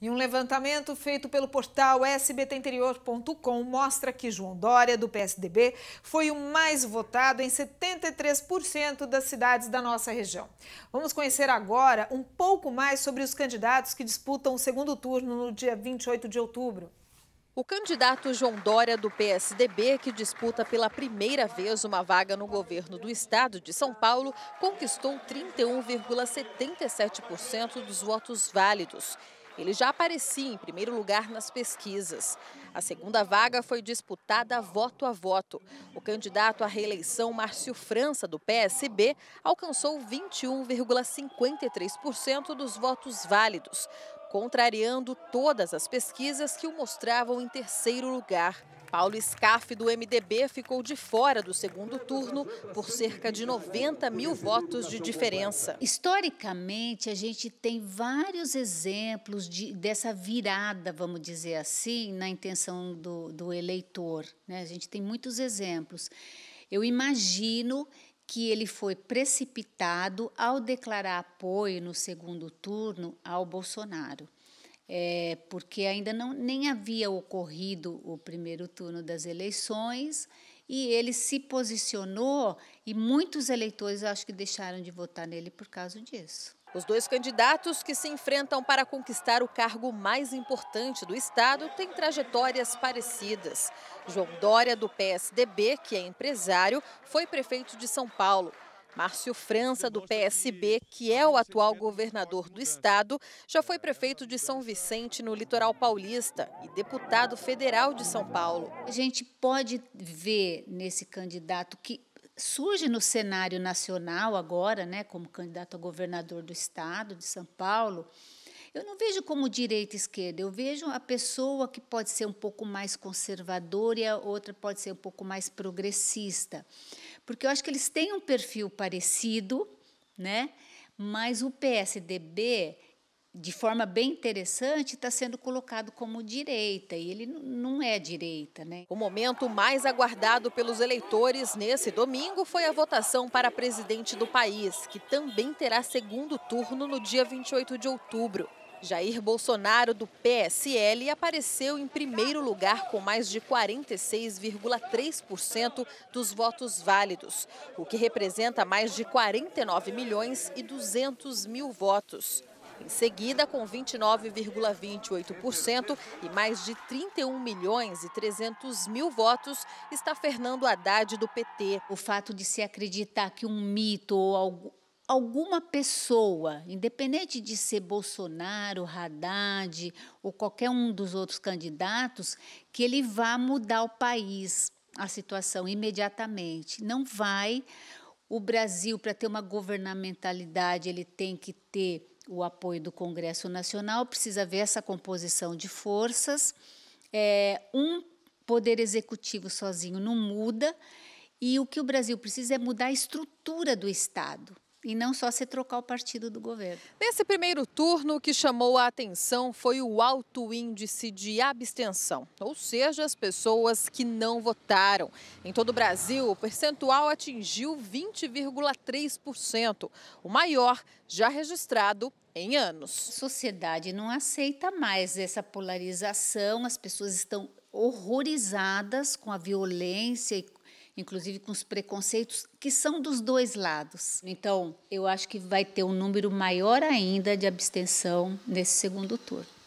E um levantamento feito pelo portal sbtinterior.com mostra que João Dória, do PSDB, foi o mais votado em 73% das cidades da nossa região. Vamos conhecer agora um pouco mais sobre os candidatos que disputam o segundo turno no dia 28 de outubro. O candidato João Dória, do PSDB, que disputa pela primeira vez uma vaga no governo do estado de São Paulo, conquistou 31,77% dos votos válidos. Ele já aparecia em primeiro lugar nas pesquisas. A segunda vaga foi disputada voto a voto. O candidato à reeleição, Márcio França, do PSB, alcançou 21,53% dos votos válidos, contrariando todas as pesquisas que o mostravam em terceiro lugar. Paulo Scarf, do MDB, ficou de fora do segundo turno por cerca de 90 mil votos de diferença. Historicamente, a gente tem vários exemplos de, dessa virada, vamos dizer assim, na intenção do, do eleitor. Né? A gente tem muitos exemplos. Eu imagino que ele foi precipitado ao declarar apoio no segundo turno ao Bolsonaro é, porque ainda não, nem havia ocorrido o primeiro turno das eleições e ele se posicionou e muitos eleitores acho que deixaram de votar nele por causa disso. Os dois candidatos que se enfrentam para conquistar o cargo mais importante do Estado têm trajetórias parecidas. João Dória, do PSDB, que é empresário, foi prefeito de São Paulo. Márcio França, do PSB, que é o atual governador do estado, já foi prefeito de São Vicente, no litoral paulista, e deputado federal de São Paulo. A gente pode ver nesse candidato que surge no cenário nacional agora, né, como candidato a governador do estado de São Paulo, eu não vejo como direita e esquerda, eu vejo a pessoa que pode ser um pouco mais conservadora e a outra pode ser um pouco mais progressista porque eu acho que eles têm um perfil parecido, né? mas o PSDB, de forma bem interessante, está sendo colocado como direita, e ele não é direita. Né? O momento mais aguardado pelos eleitores nesse domingo foi a votação para presidente do país, que também terá segundo turno no dia 28 de outubro. Jair Bolsonaro, do PSL, apareceu em primeiro lugar com mais de 46,3% dos votos válidos, o que representa mais de 49 milhões e 200 mil votos. Em seguida, com 29,28% e mais de 31 milhões e 300 mil votos, está Fernando Haddad do PT. O fato de se acreditar que um mito ou alguma pessoa, independente de ser Bolsonaro, Haddad ou qualquer um dos outros candidatos, que ele vá mudar o país, a situação imediatamente. Não vai. O Brasil, para ter uma governamentalidade, ele tem que ter o apoio do Congresso Nacional, precisa ver essa composição de forças. É, um poder executivo sozinho não muda. E o que o Brasil precisa é mudar a estrutura do Estado e não só se trocar o partido do governo. Nesse primeiro turno, o que chamou a atenção foi o alto índice de abstenção, ou seja, as pessoas que não votaram. Em todo o Brasil, o percentual atingiu 20,3%, o maior já registrado em anos. A sociedade não aceita mais essa polarização, as pessoas estão horrorizadas com a violência e inclusive com os preconceitos que são dos dois lados. Então, eu acho que vai ter um número maior ainda de abstenção nesse segundo turno.